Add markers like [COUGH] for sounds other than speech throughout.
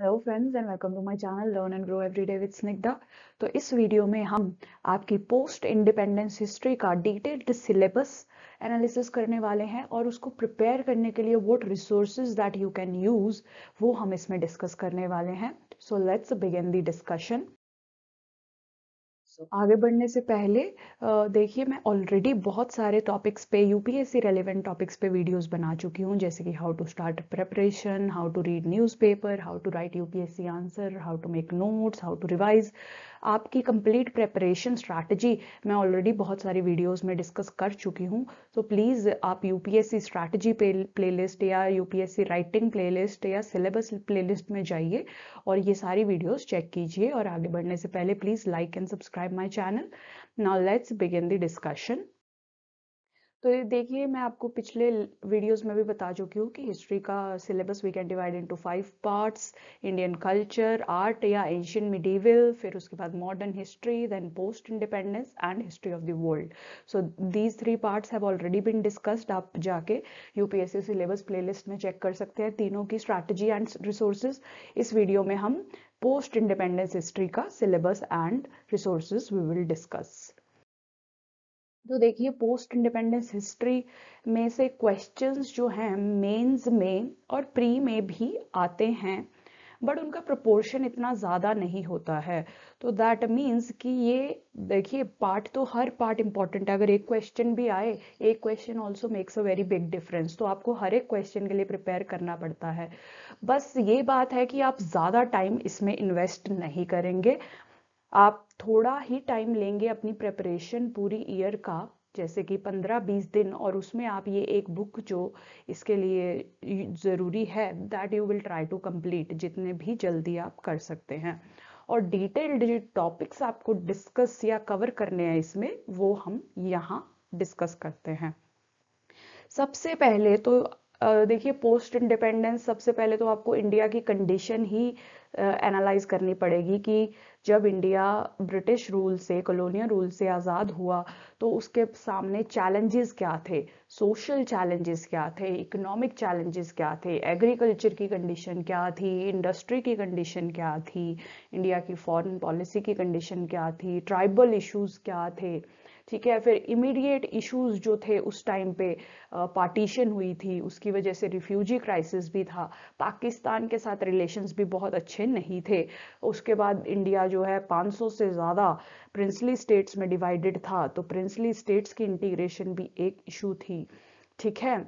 Hello friends and welcome to my channel learn and grow everyday with Snigdha तो इस video में हम आपकी पोस्ट इंडिपेंडेंस हिस्ट्री का डिटेल्ड सिलेबस एनालिसिस करने वाले हैं और उसको प्रिपेयर करने के लिए what resources that you can use वो हम इसमें डिस्कस करने वाले हैं so let's begin the discussion आगे बढ़ने से पहले देखिए मैं ऑलरेडी बहुत सारे टॉपिक्स पे यूपीएससी रेलिवेंट टॉपिक्स पे वीडियोस बना चुकी हूँ जैसे कि how to start preparation how to read newspaper how to write UPSC answer how to make notes how to revise आपकी कंप्लीट प्रेपरेशन स्ट्रैटेजी मैं ऑलरेडी बहुत सारी वीडियोज में डिस्कस कर चुकी हूँ तो प्लीज़ आप यूपीएससी स्ट्रैटेजी प्लेलिस्ट या यूपीएससी राइटिंग प्लेलिस्ट या सिलेबस प्लेलिस्ट में जाइए और ये सारी वीडियोज चेक कीजिए और आगे बढ़ने से पहले please like and subscribe subscribe my channel. Now let's begin the discussion. तो देखिए मैं आपको पिछले वीडियोस में भी बता चुकी हूँ कि हिस्ट्री का syllabus we can divide into five parts Indian culture art या एंशियन मिडीवल फिर उसके बाद modern history then post independence and history of the world so these three parts have already been discussed आप जाके UPSC syllabus playlist में check कर सकते हैं तीनों की स्ट्रैटेजी एंड रिसोर्सेज इस वीडियो में हम पोस्ट इंडिपेंडेंस हिस्ट्री का syllabus and resources we will discuss तो देखिए पोस्ट इंडिपेंडेंस हिस्ट्री में से क्वेश्चंस जो हैं मेंस में और प्री में भी आते हैं बट उनका प्रोपोर्शन इतना ज़्यादा नहीं होता है तो दैट मीन्स कि ये देखिए पार्ट तो हर पार्ट इंपॉर्टेंट है अगर एक क्वेश्चन भी आए एक question also makes a very big difference तो आपको हर एक क्वेश्चन के लिए प्रिपेयर करना पड़ता है बस ये बात है कि आप ज़्यादा टाइम इसमें इन्वेस्ट नहीं करेंगे आप थोड़ा ही टाइम लेंगे अपनी प्रेपरेशन पूरी ईयर का जैसे कि 15-20 दिन और उसमें आप ये एक बुक जो इसके लिए ज़रूरी है that you will try to complete जितने भी जल्दी आप कर सकते हैं और डिटेल्ड जो टॉपिक्स आपको डिस्कस या कवर करने हैं इसमें वो हम यहाँ डिस्कस करते हैं सबसे पहले तो देखिए पोस्ट इंडिपेंडेंस सबसे पहले तो आपको इंडिया की कंडीशन ही एनालाइज करनी पड़ेगी कि जब इंडिया ब्रिटिश रूल से कॉलोनियल रूल से आज़ाद हुआ तो उसके सामने चैलेंजेस क्या थे सोशल चैलेंजेस क्या थे इकोनॉमिक चैलेंजेस क्या थे एग्रीकल्चर की कंडीशन क्या थी इंडस्ट्री की कंडीशन क्या थी इंडिया की फॉरेन पॉलिसी की कंडीशन क्या थी ट्राइबल इश्यूज क्या थे ठीक है फिर इमीडिएट इश्यूज जो थे उस टाइम पे पार्टीशन हुई थी उसकी वजह से रिफ्यूजी क्राइसिस भी था पाकिस्तान के साथ रिलेशंस भी बहुत अच्छे नहीं थे उसके बाद इंडिया जो है 500 से ज़्यादा प्रिंसली स्टेट्स में डिवाइडेड था तो प्रिंसली स्टेट्स की इंटीग्रेशन भी एक इशू थी ठीक है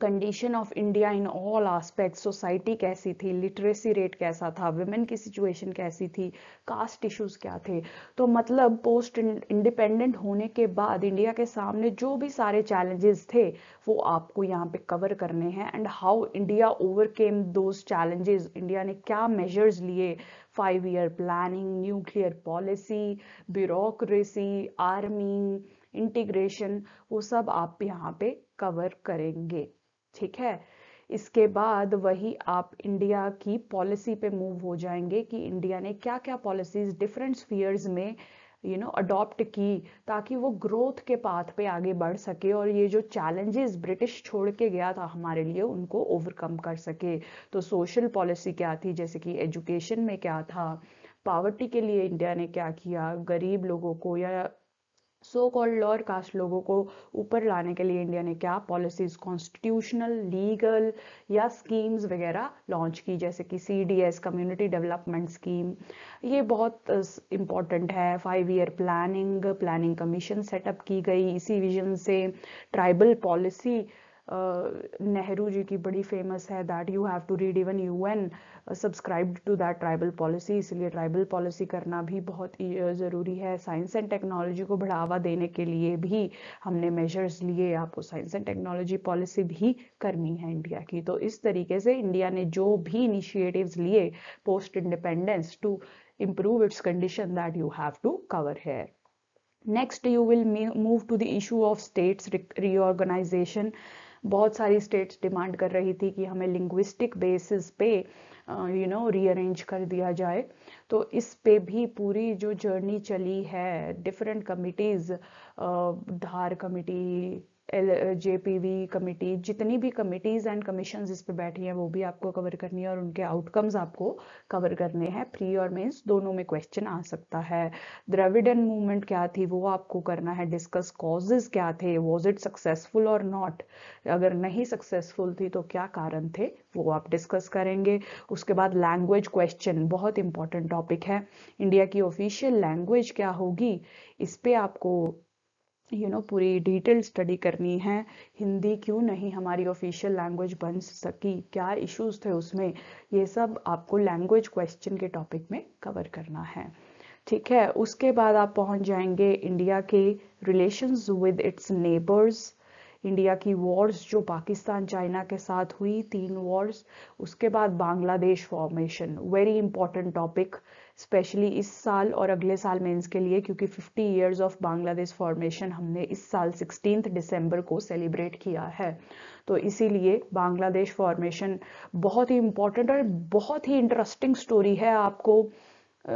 condition of India in all aspect society कैसी थी लिटरेसी रेट कैसा था वुमेन की सिचुएशन कैसी थी कास्ट इश्यूज क्या थे तो मतलब पोस्ट इंडिपेंडेंट होने के बाद इंडिया के सामने जो भी सारे चैलेंजेस थे वो आपको यहाँ पे कवर करने हैं and how India overcame those challenges India ने क्या मेजर्स लिए five year planning nuclear policy bureaucracy army integration वो सब आप यहाँ पे कवर करेंगे ठीक है इसके बाद वही आप इंडिया की पॉलिसी पे मूव हो जाएंगे कि इंडिया ने क्या क्या पॉलिसीज डिफरेंट स्फीयर्स में यू नो अडॉप्ट की ताकि वो ग्रोथ के पाथ पे आगे बढ़ सके और ये जो चैलेंजेस ब्रिटिश छोड़ के गया था हमारे लिए उनको ओवरकम कर सके तो सोशल पॉलिसी क्या थी जैसे कि एजुकेशन में क्या था पावर्टी के लिए इंडिया ने क्या किया गरीब लोगों को या सो कॉल्ड लोअर कास्ट लोगों को ऊपर लाने के लिए इंडिया ने क्या पॉलिसीज कॉन्स्टिट्यूशनल लीगल या स्कीम्स वगैरह लॉन्च की जैसे कि C D S community development scheme ये बहुत इंपॉर्टेंट है five year planning planning commission setup की गई इसी विजन से ट्राइबल पॉलिसी नेहरू जी की बड़ी फेमस है that you have to read even you and subscribe to that tribal policy इसलिए ट्राइबल पॉलिसी करना भी बहुत ज़रूरी है साइंस एंड टेक्नोलॉजी को बढ़ावा देने के लिए भी हमने मेजर्स लिए आपको साइंस एंड टेक्नोलॉजी पॉलिसी भी करनी है इंडिया की तो इस तरीके से इंडिया ने जो भी इनिशिएटिव लिए post independence to improve its condition that you have to cover है Next, you will move to the issue of states re reorganization. बहुत सारी स्टेट्स डिमांड कर रही थी कि हमें लिंग्विस्टिक बेसिस पे यू नो रीअरेंज कर दिया जाए तो इस पे भी पूरी जो जर्नी चली है different committees Dhar committee L J P V committee जितनी भी कमिटीज़ एंड कमीशन इस पर बैठी हैं वो भी आपको कवर करनी है और उनके आउटकम्स आपको कवर करने हैं प्री और मेंस दोनों में क्वेश्चन आ सकता है द्रविडन मूवमेंट क्या थी वो आपको करना है डिस्कस कॉजेज क्या थे वॉज इट सक्सेसफुल और नॉट अगर नहीं सक्सेसफुल थी तो क्या कारण थे वो आप डिस्कस करेंगे उसके बाद लैंग्वेज क्वेश्चन बहुत इंपॉर्टेंट टॉपिक है इंडिया की ऑफिशियल लैंग्वेज क्या होगी इस पर आपको यू you नो know, पूरी डिटेल स्टडी करनी है हिंदी क्यों नहीं हमारी ऑफिशियल लैंग्वेज बन सकी क्या इश्यूज थे उसमें ये सब आपको लैंग्वेज क्वेश्चन के टॉपिक में कवर करना है ठीक है उसके बाद आप पहुंच जाएंगे इंडिया के relations with its neighbours India की वॉर्स जो पाकिस्तान चाइना के साथ हुई तीन वॉर्स उसके बाद Bangladesh formation very important topic specially इस साल और अगले साल में इसके लिए क्योंकि 50 इयर्स ऑफ बांग्लादेश फॉर्मेशन हमने इस साल सिक्सटीन दिसंबर को सेलिब्रेट किया है तो इसीलिए बांग्लादेश फॉर्मेशन बहुत ही इंपॉर्टेंट और बहुत ही इंटरेस्टिंग स्टोरी है आपको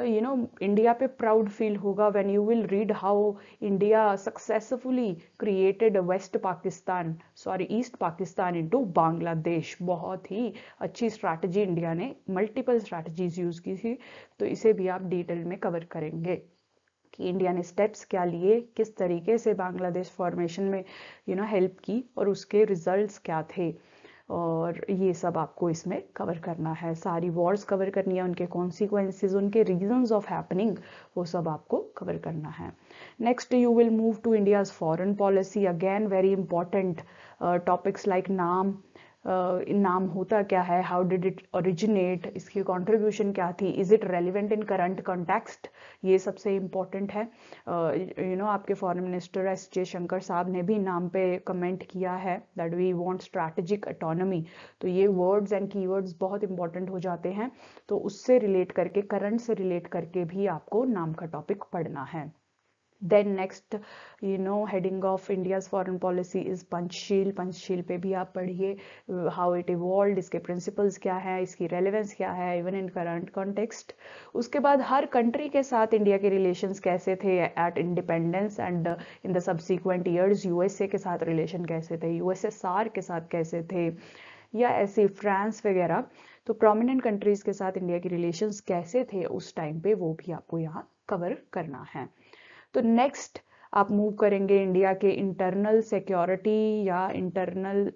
यू नो इंडिया पे प्राउड फील होगा when you will read how India successfully created west Pakistan sorry east Pakistan into Bangladesh बहुत ही अच्छी स्ट्रैटेजी इंडिया ने मल्टीपल स्ट्रैटेजीज यूज की थी तो इसे भी आप डिटेल में कवर करेंगे कि इंडिया ने स्टेप्स क्या लिए किस तरीके से बांग्लादेश फॉर्मेशन में यू नो हेल्प की और उसके रिजल्ट क्या थे और ये सब आपको इसमें कवर करना है सारी वॉर्स कवर करनी है उनके कॉन्सिक्वेंसेज उनके रीजंस ऑफ हैपनिंग वो सब आपको कवर करना है next you will move to India's foreign policy again very important topics like NAM NAM होता क्या है हाउ डिड इट ओरिजिनेट इसकी कंट्रीब्यूशन क्या थी is it relevant in current context ये सबसे इम्पोर्टेंट है you uh, know you know, आपके foreign minister S Jai Shankar साहब ने भी नाम पे कमेंट किया है that we want strategic autonomy तो ये वर्ड्स एंड कीवर्ड्स बहुत इंपॉर्टेंट हो जाते हैं तो उससे रिलेट करके करंट से रिलेट करके भी आपको नाम का टॉपिक पढ़ना है then next you know heading of India's foreign policy is Panchsheel Panchsheel पे भी आप पढ़िए हाउ इट इवॉल्व इसके प्रिंसिपल्स क्या है इसकी रेलिवेंस क्या है इवन इन करंट कॉन्टेक्स्ट उसके बाद हर कंट्री के साथ इंडिया के रिलेशन कैसे थे at independence and in the subsequent years USA के साथ रिलेशन कैसे थे यूएसएसआर के साथ कैसे थे या ऐसे फ्रांस वगैरह तो प्रोमिनेंट कंट्रीज़ के साथ इंडिया के रिलेशन कैसे थे उस टाइम पे वो भी आपको यहाँ कवर करना है तो नेक्स्ट आप मूव करेंगे इंडिया के इंटरनल सिक्योरिटी या इंटरनल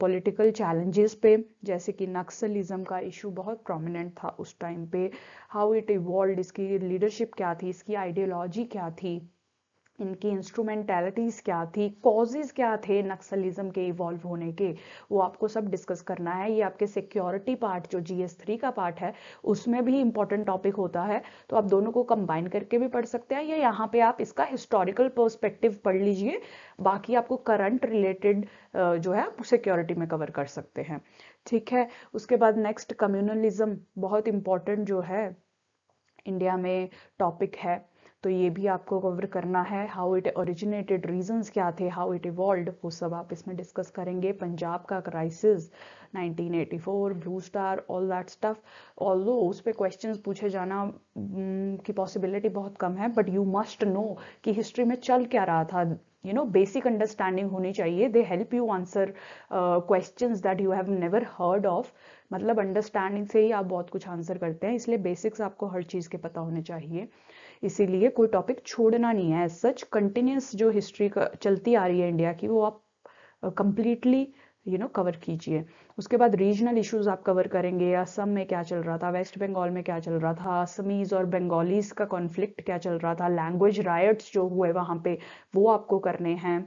पॉलिटिकल चैलेंजेस पे जैसे कि नक्सलिज्म का इशू बहुत प्रोमिनेंट था उस टाइम पे हाउ इट इवॉल्व इसकी लीडरशिप क्या थी इसकी आइडियोलॉजी क्या थी इनकी इंस्ट्रूमेंटैलिटीज़ क्या थी कॉजेज़ क्या थे नक्सलिज्म के इवॉल्व होने के वो आपको सब डिस्कस करना है ये आपके सिक्योरिटी पार्ट जो जी एस थ्री का पार्ट है उसमें भी इंपॉर्टेंट टॉपिक होता है तो आप दोनों को कंबाइन करके भी पढ़ सकते हैं या यहाँ पे आप इसका हिस्टोरिकल पर्स्पेक्टिव पढ़ लीजिए बाकी आपको करंट रिलेटेड जो है आप सिक्योरिटी में कवर कर सकते हैं ठीक है उसके बाद नेक्स्ट कम्युनलिज्म बहुत इंपॉर्टेंट जो है इंडिया में टॉपिक है तो ये भी आपको कवर करना है हाउ इट ओरिजिनेटेड रीजंस क्या थे हाउ इट इवॉल्व वो सब आप इसमें डिस्कस करेंगे पंजाब का crisis 1984 blue star all that stuff although उस पर क्वेश्चन पूछे जाना mm, की पॉसिबिलिटी बहुत कम है बट यू मस्ट नो कि हिस्ट्री में चल क्या रहा था यू नो बेसिक अंडरस्टैंडिंग होनी चाहिए they help you answer question that you have never heard of मतलब अंडरस्टैंडिंग से ही आप बहुत कुछ आंसर करते हैं इसलिए बेसिक्स आपको हर चीज़ के पता होने चाहिए इसीलिए कोई टॉपिक छोड़ना नहीं है सच कंटिन्यूस जो हिस्ट्री चलती आ रही है इंडिया की वो आप कंप्लीटली यू नो कवर कीजिए उसके बाद रीजनल इश्यूज आप कवर करेंगे असम में क्या चल रहा था वेस्ट बंगाल में क्या चल रहा था असमीज और बंगालीज का कॉन्फ्लिक्ट क्या चल रहा था लैंग्वेज रायट्स जो हुए वहाँ पे वो आपको करने हैं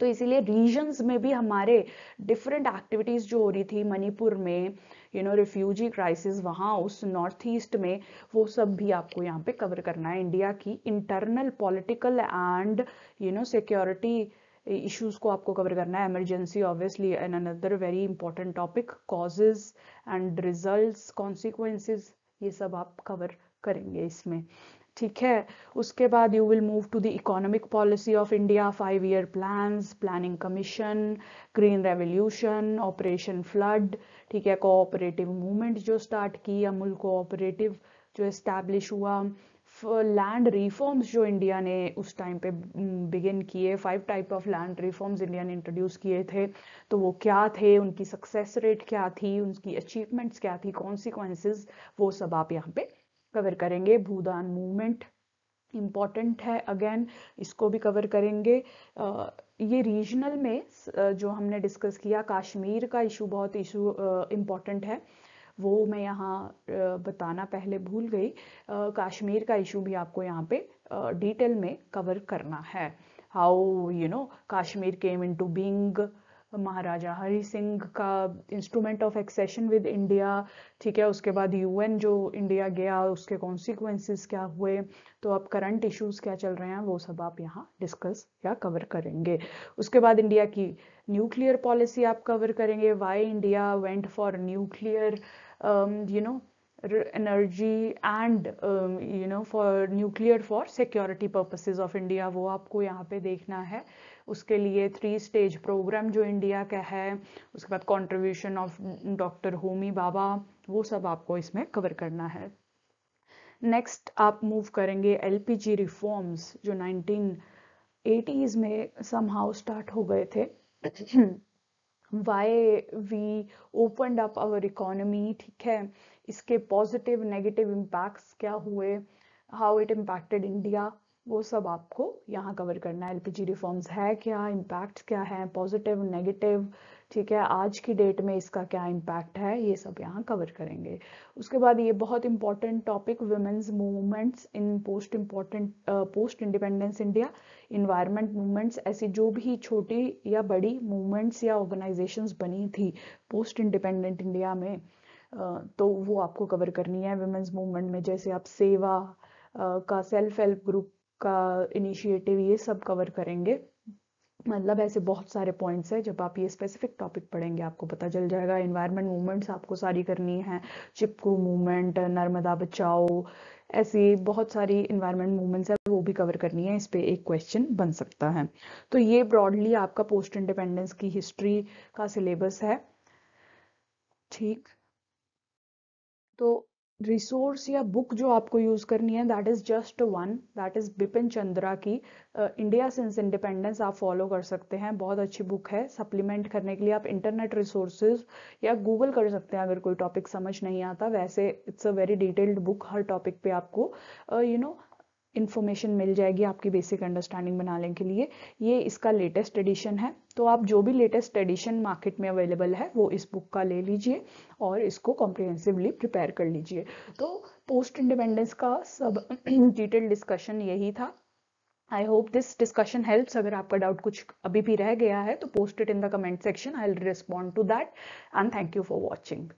तो इसीलिए रीजन्स में भी हमारे डिफरेंट एक्टिविटीज़ जो हो रही थी मणिपुर में यू नो रिफ्यूजी क्राइसिस वहाँ उस नॉर्थ ईस्ट में वो सब भी आपको यहाँ पे कवर करना है इंडिया की internal political and you know security issues को आपको कवर करना है emergency obviously an another very important topic causes and result consequences ये सब आप कवर करेंगे इसमें ठीक है उसके बाद you will move to the economic policy of India five year plan planning commission green revolution operation flood ठीक है कोऑपरेटिव मूवमेंट जो स्टार्ट की अमूल कोऑपरेटिव जो इस्टेब्लिश हुआ लैंड रिफॉर्म्स जो इंडिया ने उस टाइम पे बिगिन किए five type of land reforms India ने इंट्रोड्यूस किए थे तो वो क्या थे उनकी सक्सेस रेट क्या थी उनकी अचीवमेंट्स क्या थी कॉन्सिक्वेंसेस वो सब आप यहाँ पे कवर करेंगे भूदान मूवमेंट इम्पॉर्टेंट है अगेन इसको भी कवर करेंगे आ, ये रीजनल में जो हमने डिस्कस किया कश्मीर का इशू बहुत इशू इम्पॉर्टेंट है वो मैं यहाँ बताना पहले भूल गई कश्मीर का इशू भी आपको यहाँ पे डिटेल में कवर करना है how you know Kashmir came into being Maharaja Hari Singh का instrument of accession with India ठीक है उसके बाद यूएन जो इंडिया गया उसके कॉन्सिक्वेंसेस क्या हुए तो अब करंट इश्यूज क्या चल रहे हैं वो सब आप यहाँ डिस्कस या कवर करेंगे उसके बाद इंडिया की न्यूक्लियर पॉलिसी आप कवर करेंगे why India went for nuclear you know energy and you know for nuclear for security purposes of India वो आपको यहाँ पे देखना है उसके लिए थ्री स्टेज प्रोग्राम जो इंडिया का है उसके बाद contribution of doctor Homi Bhabha वो सब आपको इसमें कवर करना है नेक्स्ट आप मूव करेंगे एलपीजी रिफॉर्म्स जो 1980s में समहाउ स्टार्ट हो गए थे why we open up our economy ठीक है इसके पॉजिटिव नेगेटिव इम्पैक्ट्स क्या हुए हाउ इट इम्पैक्टेड इंडिया वो सब आपको यहाँ कवर करना है एलपीजी रिफॉर्म्स है क्या इम्पैक्ट क्या है पॉजिटिव नेगेटिव ठीक है आज की डेट में इसका क्या इम्पैक्ट है ये सब यहाँ कवर करेंगे उसके बाद ये बहुत important topic women's movements in post important post independence India environment movements ऐसी जो भी छोटी या बड़ी मूवमेंट्स या ऑर्गेनाइजेशन बनी थी पोस्ट इंडिपेंडेंट इंडिया में uh, तो वो आपको कवर करनी है वुमेन्स मूवमेंट में जैसे आप सेवा uh, का सेल्फ हेल्प ग्रुप का इनिशिएटिव ये सब कवर करेंगे मतलब ऐसे बहुत सारे पॉइंट्स हैं जब आप ये स्पेसिफिक टॉपिक पढ़ेंगे आपको पता चल जाएगा इन्वायरमेंट मूवमेंट्स आपको सारी करनी है चिपकू मूवमेंट नर्मदा बचाओ ऐसी बहुत सारी इन्वायरमेंट मूवमेंट्स है वो भी कवर करनी है इस पर एक क्वेश्चन बन सकता है तो ये ब्रॉडली आपका पोस्ट इंडिपेंडेंस की हिस्ट्री का सिलेबस है ठीक तो रिसोर्स या बुक जो आपको यूज़ करनी है that is just one that is Bipin Chandra की इंडिया सिंस इंडिपेंडेंस आप फॉलो कर सकते हैं बहुत अच्छी बुक है सप्लीमेंट करने के लिए आप इंटरनेट रिसोर्सेज या गूगल कर सकते हैं अगर कोई टॉपिक समझ नहीं आता वैसे it's a very detailed book हर टॉपिक पे आपको you uh, know you know, information मिल जाएगी आपकी बेसिक अंडरस्टैंडिंग बनाने के लिए ये इसका लेटेस्ट एडिशन है तो आप जो भी लेटेस्ट एडिशन मार्केट में अवेलेबल है वो इस बुक का ले लीजिए और इसको कॉम्प्रिहेंसिवली प्रिपेयर कर लीजिए तो पोस्ट इंडिपेंडेंस का सब डिटेल [CLEARS THROAT] डिस्कशन यही था I hope this discussion helps अगर आपका डाउट कुछ अभी भी रह गया है तो post it in the comment section I will respond to that and thank you for watching